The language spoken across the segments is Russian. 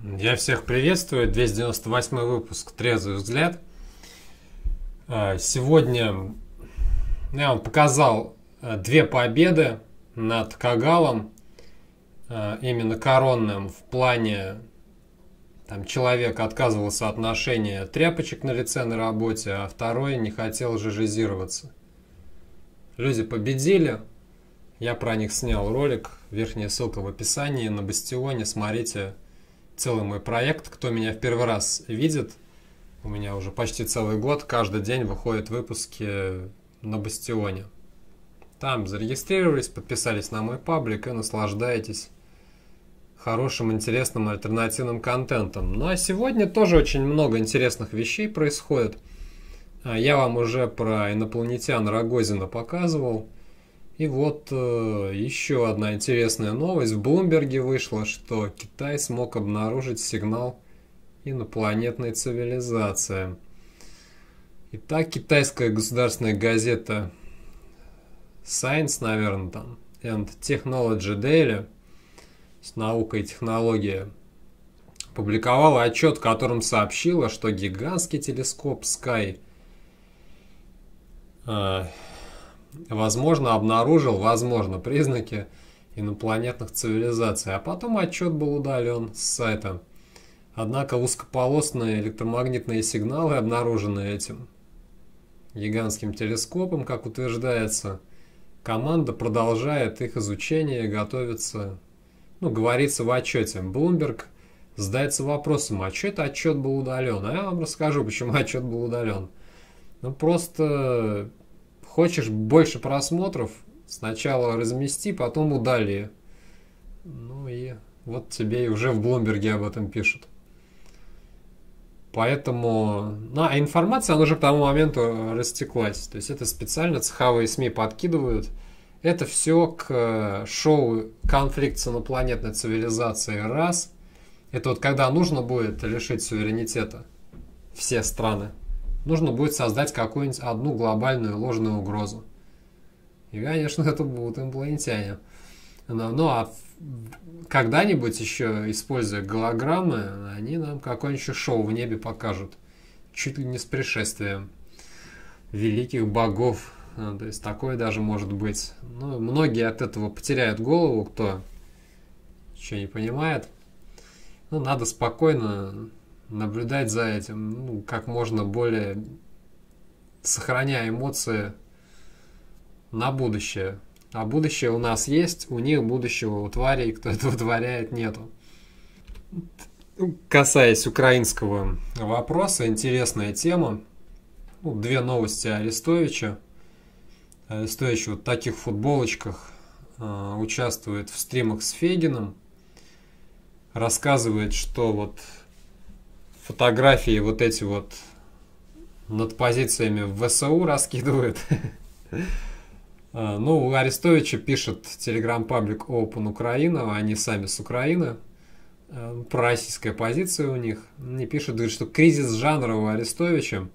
Я всех приветствую. 298 выпуск «Трезвый взгляд». А, сегодня я вам показал а, две победы над Кагалом, а, именно коронным, в плане там человек отказывался от ношения тряпочек на лице на работе, а второй не хотел жижизироваться. Люди победили, я про них снял ролик, верхняя ссылка в описании, на Бастионе, смотрите, смотрите целый мой проект. Кто меня в первый раз видит, у меня уже почти целый год, каждый день выходят выпуски на Бастионе. Там зарегистрировались, подписались на мой паблик и наслаждаетесь хорошим, интересным, альтернативным контентом. Ну а сегодня тоже очень много интересных вещей происходит. А я вам уже про инопланетян Рогозина показывал. И вот э, еще одна интересная новость. В Блумберге вышло, что Китай смог обнаружить сигнал инопланетной цивилизации. Итак, китайская государственная газета Science, наверное, там, and Technology Daily с наукой и технологией публиковала отчет, в котором сообщила, что гигантский телескоп Sky э, возможно, обнаружил, возможно, признаки инопланетных цивилизаций, а потом отчет был удален с сайта. Однако узкополосные электромагнитные сигналы, обнаруженные этим гигантским телескопом, как утверждается, команда продолжает их изучение готовится, ну, говорится в отчете. Блумберг задается вопросом, а что это отчет был удален? А я вам расскажу, почему отчет был удален. Ну, просто Хочешь больше просмотров, сначала размести, потом удали. Ну и вот тебе и уже в Блумберге об этом пишут. Поэтому, ну, а информация, она уже к тому моменту растеклась. То есть это специально цеховые СМИ подкидывают. Это все к э, шоу «Конфликт с инопланетной цивилизацией» раз. Это вот когда нужно будет лишить суверенитета все страны нужно будет создать какую-нибудь одну глобальную ложную угрозу. И, конечно, это будут инопланетяне. Но, ну, ну, а когда-нибудь еще, используя голограммы, они нам какое-нибудь шоу в небе покажут. Чуть ли не с пришествием великих богов. А, то есть такое даже может быть. Ну, многие от этого потеряют голову, кто что не понимает. Ну, надо спокойно наблюдать за этим, ну, как можно более сохраняя эмоции на будущее. А будущее у нас есть, у них будущего, у тварей, кто это вытворяет, нету. Ну, касаясь украинского вопроса, интересная тема. Ну, две новости Арестовича. Арестович вот в таких футболочках э, участвует в стримах с Фегином. Рассказывает, что вот фотографии вот эти вот над позициями в ВСУ раскидывают. А, ну, у Арестовича пишет телеграм-паблик Open Украина, они сами с Украины, а, пророссийская позиция у них. Не пишет, говорит, что кризис жанра у Арестовича.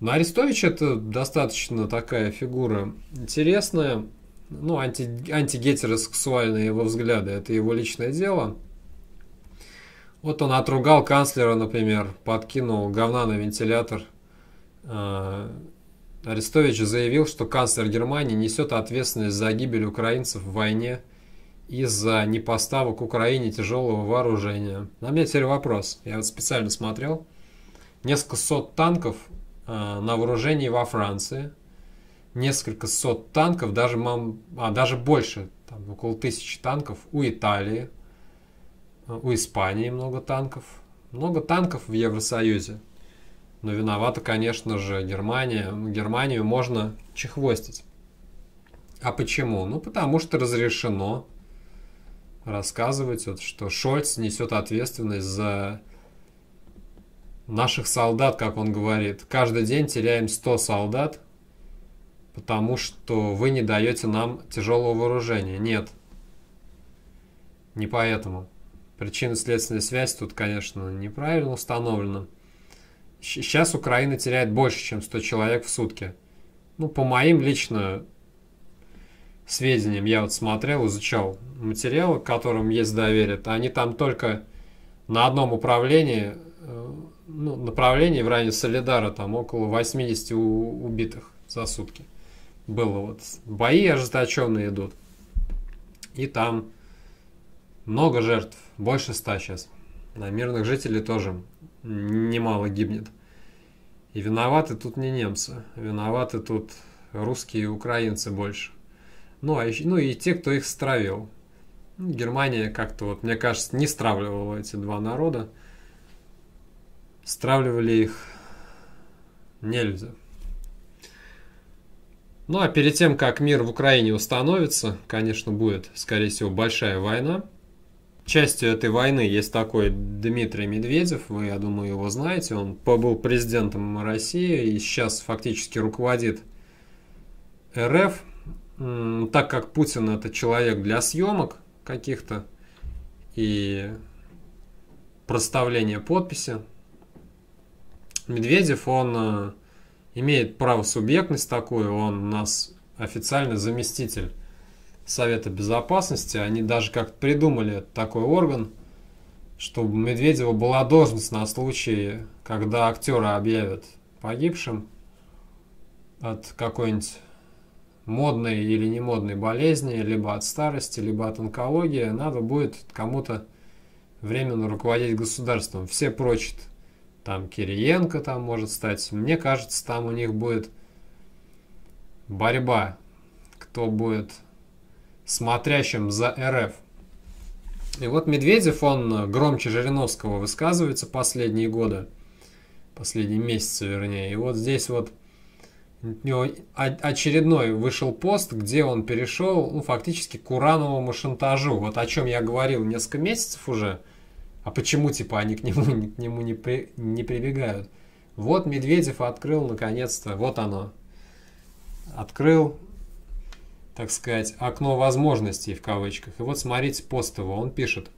Но Арестович это достаточно такая фигура интересная, ну, анти, антигетеросексуальные его взгляды, это его личное дело – вот он отругал канцлера, например, подкинул говна на вентилятор. А, Арестович заявил, что канцлер Германии несет ответственность за гибель украинцев в войне из за непоставок Украине тяжелого вооружения. На меня теперь вопрос. Я вот специально смотрел. Несколько сот танков а, на вооружении во Франции. Несколько сот танков, даже, мам, а, даже больше, там, около тысячи танков у Италии, Э, у Испании много танков. Много танков в Евросоюзе. Но виновата, конечно же, Германия. Германию можно чехвостить. А почему? Ну, потому что разрешено рассказывать, вот, что Шольц несет ответственность за наших солдат, как он говорит. Каждый день теряем 100 солдат, потому что вы не даете нам тяжелого вооружения. Нет. Не поэтому. Причинно-следственная связь тут, конечно, неправильно установлена. Сейчас Украина теряет больше, чем 100 человек в сутки. Ну, по моим лично сведениям, я вот смотрел, изучал материалы, к которым есть доверие, они там только на одном управлении, э, ну, направлении в районе Солидара, там около 80 убитых за сутки было. Вот. Бои ожесточенные идут. И там много жертв, больше ста сейчас. На мирных жителей тоже немало гибнет. И виноваты тут не немцы, виноваты тут русские и украинцы больше. Ну, а еще, ну и те, кто их стравил. Германия как-то, вот, мне кажется, не стравливала эти два народа. Стравливали их нельзя. Ну а перед тем, как мир в Украине установится, конечно, будет, скорее всего, большая война частью этой войны есть такой Дмитрий Медведев, вы, я думаю, его знаете, он был президентом России и сейчас фактически руководит РФ, так как Путин это человек для съемок каких-то и проставления подписи, Медведев, он э, имеет право субъектность такую, он у нас официально заместитель Совета Безопасности, они даже как-то придумали такой орган, чтобы у Медведева была должность на случай, когда актера объявят погибшим от какой-нибудь модной или не модной болезни, либо от старости, либо от онкологии, надо будет кому-то временно руководить государством. Все прочат. Там Кириенко там может стать. Мне кажется, там у них будет борьба, кто будет смотрящим за РФ. И вот Медведев, он громче Жириновского высказывается последние годы, последние месяцы вернее. И вот здесь вот очередной вышел пост, где он перешел ну, фактически к урановому шантажу. Вот о чем я говорил несколько месяцев уже. А почему, типа, они к нему, к нему не, при, не прибегают? Вот Медведев открыл, наконец-то, вот оно. Открыл так сказать, окно возможностей в кавычках. И вот смотрите пост его, он пишет.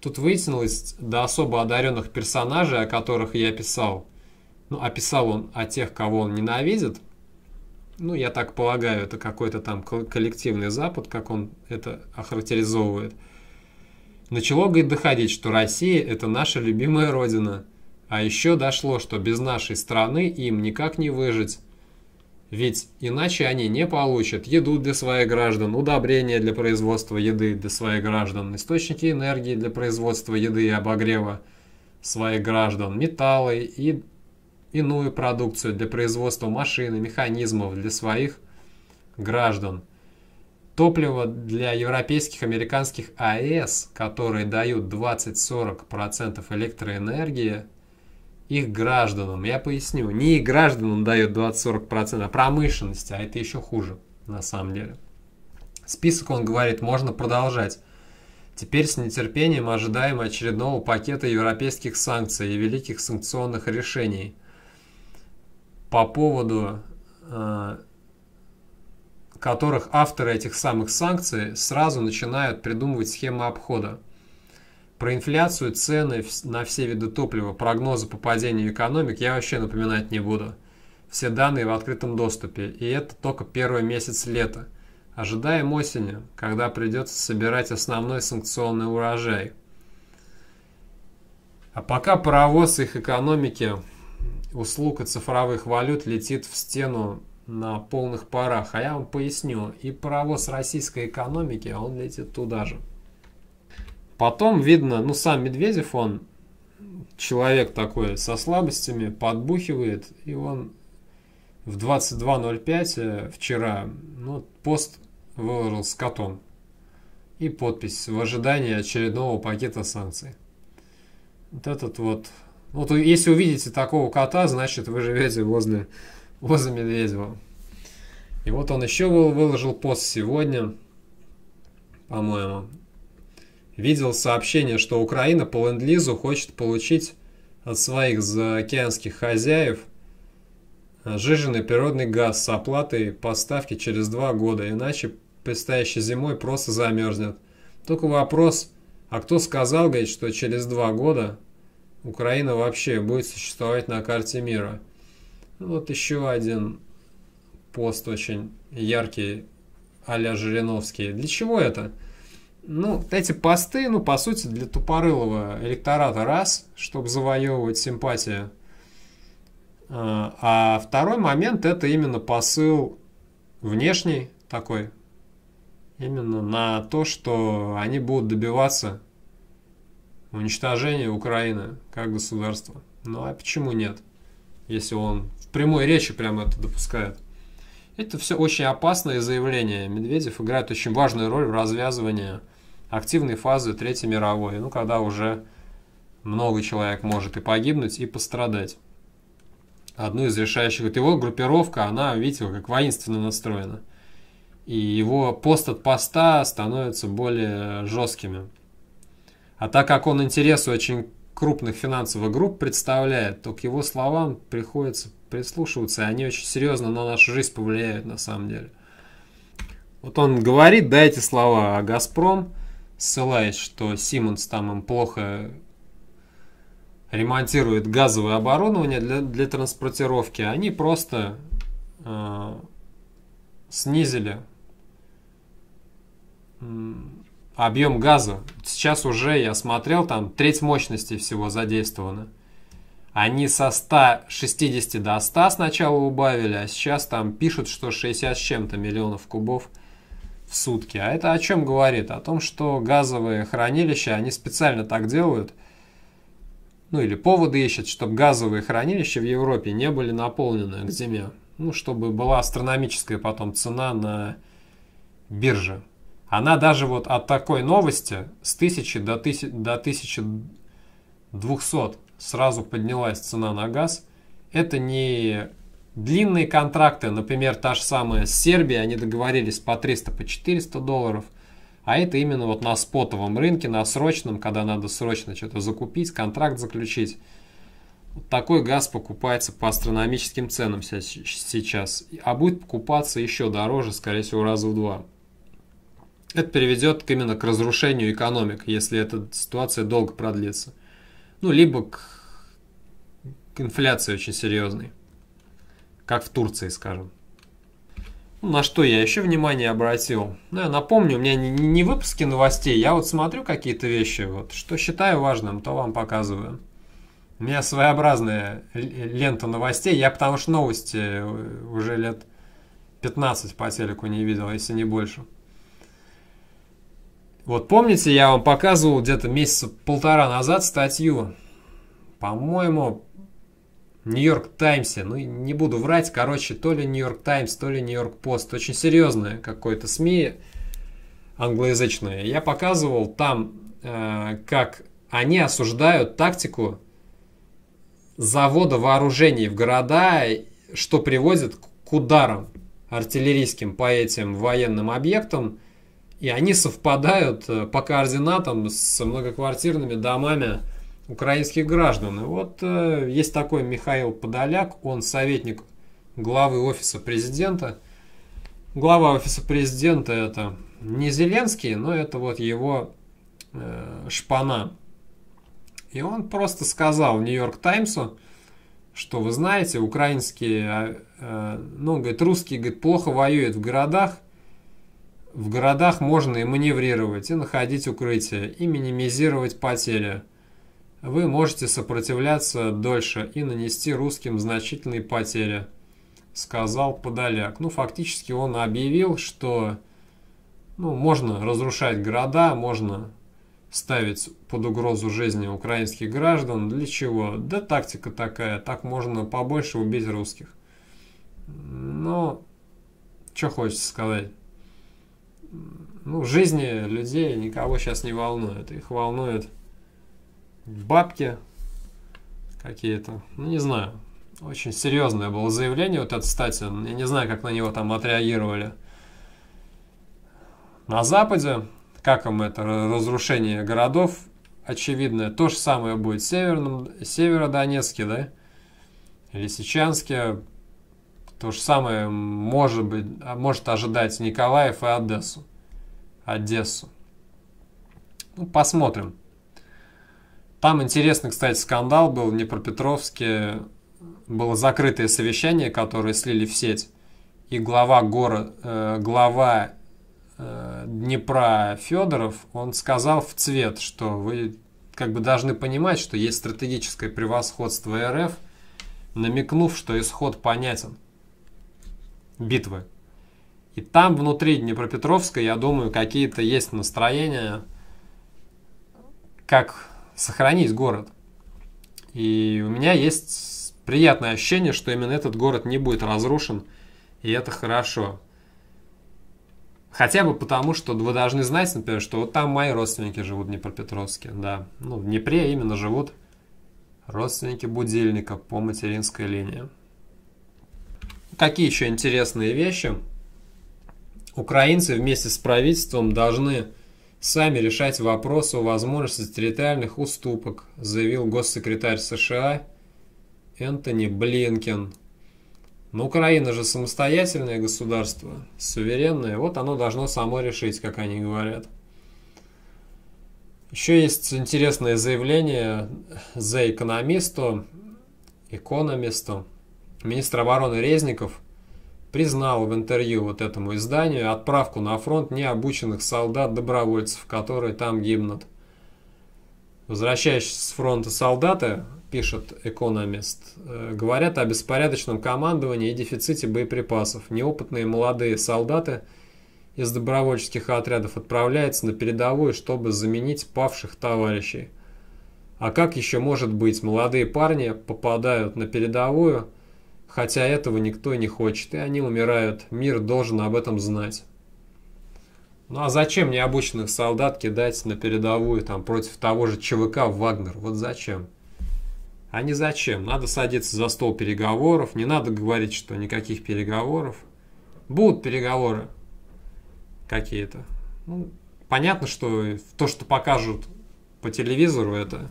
Тут выяснилось до особо одаренных персонажей, о которых я писал. Ну, описал а он о тех, кого он ненавидит. Ну, я так полагаю, это какой-то там коллективный запад, как он это охарактеризовывает. Начало, говорит, доходить, что Россия – это наша любимая родина. А еще дошло, что без нашей страны им никак не выжить. Ведь иначе они не получат еду для своих граждан, удобрения для производства еды для своих граждан, источники энергии для производства еды и обогрева своих граждан, металлы и иную продукцию для производства машин и механизмов для своих граждан. Топливо для европейских, американских АЭС, которые дают 20-40% электроэнергии, их гражданам. Я поясню, не их гражданам дает 20-40%, а промышленности, а это еще хуже на самом деле. Список, он говорит, можно продолжать. Теперь с нетерпением ожидаем очередного пакета европейских санкций и великих санкционных решений. По поводу э, которых авторы этих самых санкций сразу начинают придумывать схемы обхода. Про инфляцию, цены на все виды топлива, прогнозы по падению экономик я вообще напоминать не буду. Все данные в открытом доступе, и это только первый месяц лета. Ожидаем осени, когда придется собирать основной санкционный урожай. А пока паровоз их экономики, услуг и цифровых валют летит в стену на полных парах. А я вам поясню, и паровоз российской экономики, он летит туда же. Потом видно, ну сам Медведев, он человек такой со слабостями, подбухивает, и он в 22.05 э, вчера ну, пост выложил с котом и подпись в ожидании очередного пакета санкций. Вот этот вот... Вот ну, если увидите такого кота, значит вы живете возле, возле Медведева. И вот он еще выложил пост сегодня, по-моему видел сообщение, что Украина по ленд хочет получить от своих заокеанских хозяев э, жиженый природный газ с оплатой поставки через два года, иначе предстоящей зимой просто замерзнет. Только вопрос, а кто сказал, говорит, что через два года Украина вообще будет существовать на карте мира? Ну, вот еще один пост очень яркий а-ля Жириновский. Для чего это? ну, эти посты, ну, по сути, для тупорылого электората раз, чтобы завоевывать симпатию. А, а второй момент – это именно посыл внешний такой, именно на то, что они будут добиваться уничтожения Украины как государства. Ну а почему нет, если он в прямой речи прямо это допускает? Это все очень опасное заявление. Медведев играет очень важную роль в развязывании активной фазы Третьей мировой, ну, когда уже много человек может и погибнуть, и пострадать. Одну из решающих. Его группировка, она, видите, как воинственно настроена. И его пост от поста становятся более жесткими. А так как он интересы очень крупных финансовых групп представляет, то к его словам приходится прислушиваться, и они очень серьезно на нашу жизнь повлияют на самом деле. Вот он говорит, да, эти слова, о а «Газпром» ссылаясь, что Симмонс там им плохо ремонтирует газовое оборудование для, для транспортировки, они просто э, снизили объем газа. Сейчас уже, я смотрел, там треть мощности всего задействована. Они со 160 до 100 сначала убавили, а сейчас там пишут, что 60 с чем-то миллионов кубов – в сутки. А это о чем говорит? О том, что газовые хранилища, они специально так делают, ну или поводы ищут, чтобы газовые хранилища в Европе не были наполнены к зиме. Ну, чтобы была астрономическая потом цена на бирже. Она даже вот от такой новости с 1000 до, тысяч до 1200 сразу поднялась цена на газ. Это не Длинные контракты, например, та же самая Сербия, они договорились по 300, по 400 долларов. А это именно вот на спотовом рынке, на срочном, когда надо срочно что-то закупить, контракт заключить. Вот такой газ покупается по астрономическим ценам сейчас. А будет покупаться еще дороже, скорее всего, раза в два. Это приведет именно к разрушению экономик, если эта ситуация долго продлится. Ну, либо к инфляции очень серьезной как в Турции, скажем. Ну, на что я еще внимание обратил? Ну, я напомню, у меня не, не выпуски новостей, я вот смотрю какие-то вещи, вот, что считаю важным, то вам показываю. У меня своеобразная лента новостей, я потому что новости э, уже лет 15 по телеку не видел, а если не больше. Вот помните, я вам показывал где-то месяца полтора назад статью, по-моему, Нью-Йорк Таймсе, ну не буду врать, короче, то ли Нью-Йорк Таймс, то ли Нью-Йорк Пост, очень серьезное какое-то СМИ англоязычное. Я показывал там, э, как они осуждают тактику завода вооружений в города, что приводит к ударам артиллерийским по этим военным объектам, и они совпадают э, по координатам с многоквартирными домами украинских граждан. И вот э, есть такой Михаил Подоляк, он советник главы Офиса Президента. Глава Офиса Президента это не Зеленский, но это вот его э, шпана. И он просто сказал Нью-Йорк Таймсу, что вы знаете, украинские, а, э, ну, говорит, русские, говорит, плохо воюют в городах, в городах можно и маневрировать, и находить укрытие, и минимизировать потери. Вы можете сопротивляться дольше и нанести русским значительные потери, сказал Подоляк. Ну, фактически он объявил, что ну, можно разрушать города, можно ставить под угрозу жизни украинских граждан. Для чего? Да тактика такая, так можно побольше убить русских. Но, что хочется сказать? Ну, жизни людей никого сейчас не волнует. Их волнует бабки какие-то. Ну, не знаю. Очень серьезное было заявление вот это, кстати. Я не знаю, как на него там отреагировали. На Западе, как им это, разрушение городов, очевидное. То же самое будет в Северном, Северодонецке, да? Или Сечанске. То же самое может, быть, а, может ожидать Николаев и Одессу. Одессу. Ну, посмотрим. Там интересный, кстати, скандал был в Днепропетровске. Было закрытое совещание, которое слили в сеть. И глава, город, э, глава э, Днепра Федоров, он сказал в цвет, что вы как бы должны понимать, что есть стратегическое превосходство РФ, намекнув, что исход понятен. Битвы. И там внутри Днепропетровска, я думаю, какие-то есть настроения, как сохранить город. И у меня есть приятное ощущение, что именно этот город не будет разрушен, и это хорошо. Хотя бы потому, что вы должны знать, например, что вот там мои родственники живут в Днепропетровске, да. Ну, в Днепре именно живут родственники будильника по материнской линии. Какие еще интересные вещи? Украинцы вместе с правительством должны сами решать вопрос о возможности территориальных уступок, заявил госсекретарь США Энтони Блинкен. Но Украина же самостоятельное государство, суверенное, вот оно должно само решить, как они говорят. Еще есть интересное заявление за экономисту, экономисту, министра обороны Резников – признал в интервью вот этому изданию отправку на фронт необученных солдат-добровольцев, которые там гибнут. Возвращаясь с фронта солдаты, пишет экономист, э, говорят о беспорядочном командовании и дефиците боеприпасов. Неопытные молодые солдаты из добровольческих отрядов отправляются на передовую, чтобы заменить павших товарищей. А как еще может быть, молодые парни попадают на передовую – Хотя этого никто не хочет, и они умирают. Мир должен об этом знать. Ну а зачем необычных солдат кидать на передовую там против того же ЧВК Вагнер? Вот зачем? А не зачем? Надо садиться за стол переговоров, не надо говорить, что никаких переговоров. Будут переговоры какие-то. Ну, понятно, что то, что покажут по телевизору, это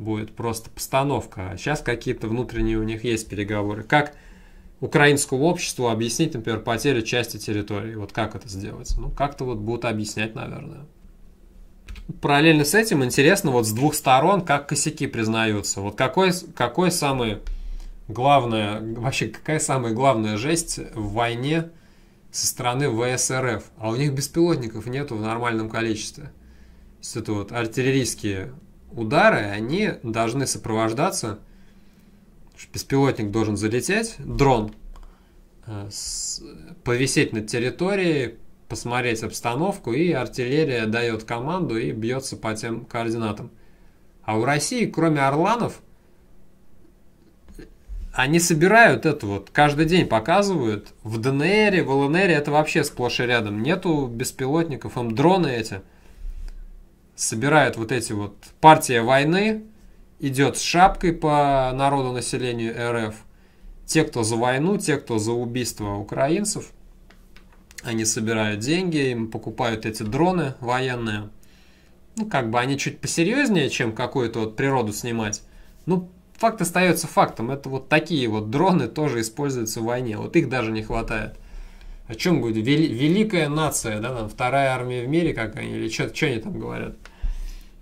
будет просто постановка. А сейчас какие-то внутренние у них есть переговоры. Как украинскому обществу объяснить, например, потерю части территории? Вот как это сделать? Ну, как-то вот будут объяснять, наверное. Параллельно с этим интересно вот с двух сторон, как косяки признаются. Вот какой, какой самый главная, вообще какая самая главная жесть в войне со стороны ВСРФ? А у них беспилотников нету в нормальном количестве. То есть это вот артиллерийские удары, они должны сопровождаться. Беспилотник должен залететь, дрон э, повисеть на территории посмотреть обстановку, и артиллерия дает команду и бьется по тем координатам. А у России, кроме Орланов, они собирают это вот, каждый день показывают. В ДНР, в ЛНР это вообще сплошь и рядом. Нету беспилотников, им дроны эти – собирают вот эти вот партия войны, идет с шапкой по народу населению РФ. Те, кто за войну, те, кто за убийство украинцев, они собирают деньги, им покупают эти дроны военные. Ну, как бы они чуть посерьезнее, чем какую-то вот природу снимать. Ну, факт остается фактом. Это вот такие вот дроны тоже используются в войне. Вот их даже не хватает. О чем говорю? Великая нация, да, там вторая армия в мире как они или что они там говорят?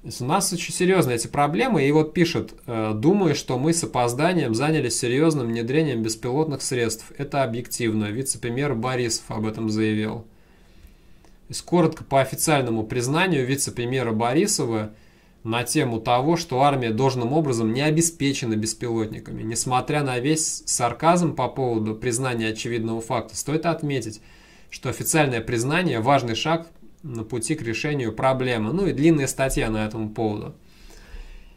у нас очень серьезные эти проблемы. И вот пишет, э, думаю, что мы с опозданием занялись серьезным внедрением беспилотных средств. Это объективно. Вице-премьер Борисов об этом заявил. То есть, коротко по официальному признанию вице-премьера Борисова на тему того, что армия должным образом не обеспечена беспилотниками. Несмотря на весь сарказм по поводу признания очевидного факта, стоит отметить, что официальное признание – важный шаг на пути к решению проблемы. Ну и длинная статья на этом поводу.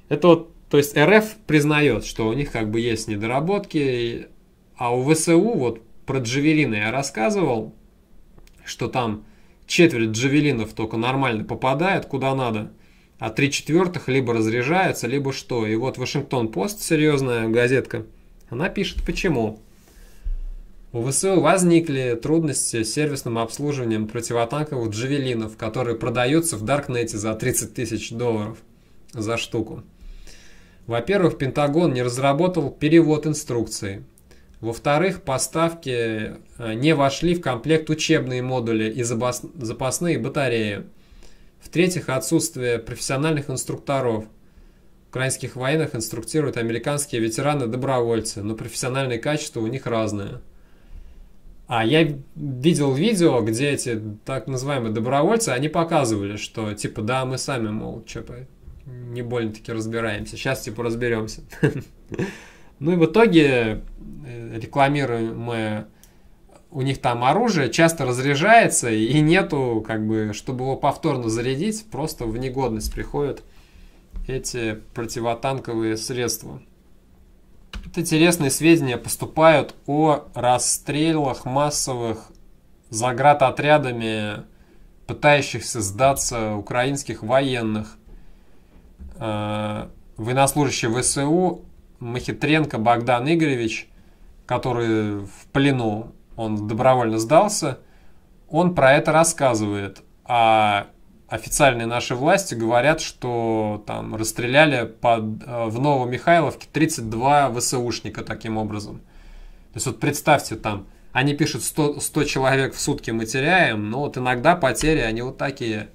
Это вот, то есть РФ признает, что у них как бы есть недоработки, а у ВСУ, вот про Джавелина я рассказывал, что там четверть Джавелинов только нормально попадает куда надо, а три четвертых либо разряжается, либо что. И вот Вашингтон-Пост, серьезная газетка, она пишет почему. У ВСУ возникли трудности с сервисным обслуживанием противотанковых джавелинов, которые продаются в Даркнете за 30 тысяч долларов за штуку. Во-первых, Пентагон не разработал перевод инструкции. Во-вторых, поставки э, не вошли в комплект учебные модули и запасные батареи. В-третьих, отсутствие профессиональных инструкторов. В украинских войнах инструктируют американские ветераны-добровольцы, но профессиональные качества у них разные. А я видел видео, где эти так называемые добровольцы, они показывали, что типа да, мы сами, мол, что-то не больно-таки разбираемся. Сейчас типа разберемся. Ну и в итоге э, рекламируемое у них там оружие часто разряжается и нету, как бы, чтобы его повторно зарядить, просто в негодность приходят эти противотанковые средства. Тут интересные сведения поступают о расстрелах массовых заградотрядами, пытающихся сдаться украинских военных. Э, военнослужащий ВСУ Махитренко Богдан Игоревич, который в плену, он добровольно сдался, он про это рассказывает. А официальные наши власти говорят, что там расстреляли под, э, в Новомихайловке 32 ВСУшника таким образом. То есть вот представьте там, они пишут 100, 100 человек в сутки мы теряем, но вот иногда потери, они вот такие.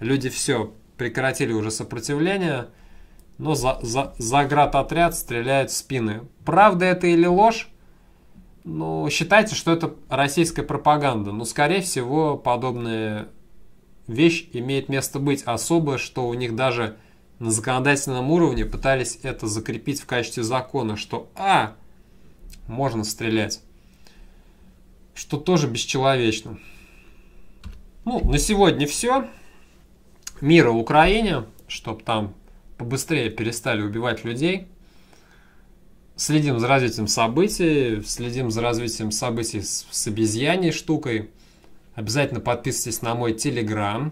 Люди все, прекратили уже сопротивление, но за, за, за отряд стреляет в спины. Правда это или ложь? Ну, считайте, что это российская пропаганда. Но, скорее всего, подобные вещь имеет место быть особо, что у них даже на законодательном уровне пытались это закрепить в качестве закона, что А, можно стрелять, что тоже бесчеловечно. Ну, на сегодня все. Мира Украине, чтобы там побыстрее перестали убивать людей. Следим за развитием событий, следим за развитием событий с, с обезьяней штукой. Обязательно подписывайтесь на мой Телеграм.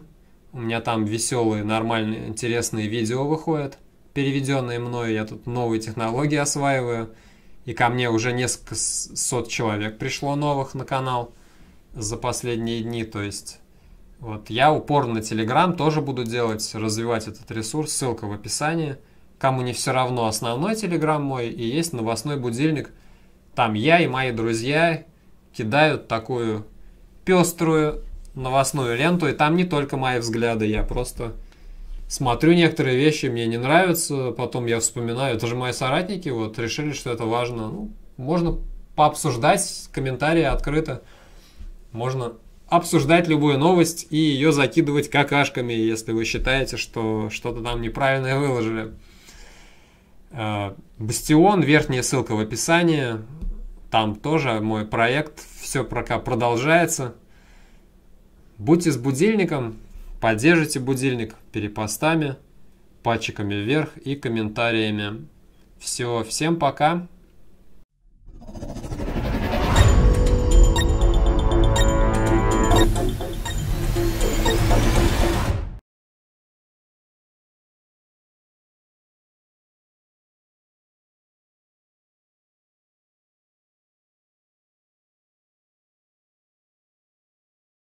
У меня там веселые, нормальные, интересные видео выходят, переведенные мною. Я тут новые технологии осваиваю. И ко мне уже несколько сот человек пришло новых на канал за последние дни. То есть вот я упорно на Телеграм тоже буду делать, развивать этот ресурс. Ссылка в описании. Кому не все равно, основной Телеграм мой и есть новостной будильник. Там я и мои друзья кидают такую пеструю новостную ленту, и там не только мои взгляды, я просто смотрю некоторые вещи, мне не нравятся, потом я вспоминаю, это же мои соратники, вот, решили, что это важно. Ну, можно пообсуждать, комментарии открыто, можно обсуждать любую новость и ее закидывать какашками, если вы считаете, что что-то там неправильное выложили. Э, бастион, верхняя ссылка в описании. Там тоже мой проект, все пока продолжается. Будьте с будильником, поддержите будильник перепостами, пальчиками вверх и комментариями. Все, всем пока! Thank you.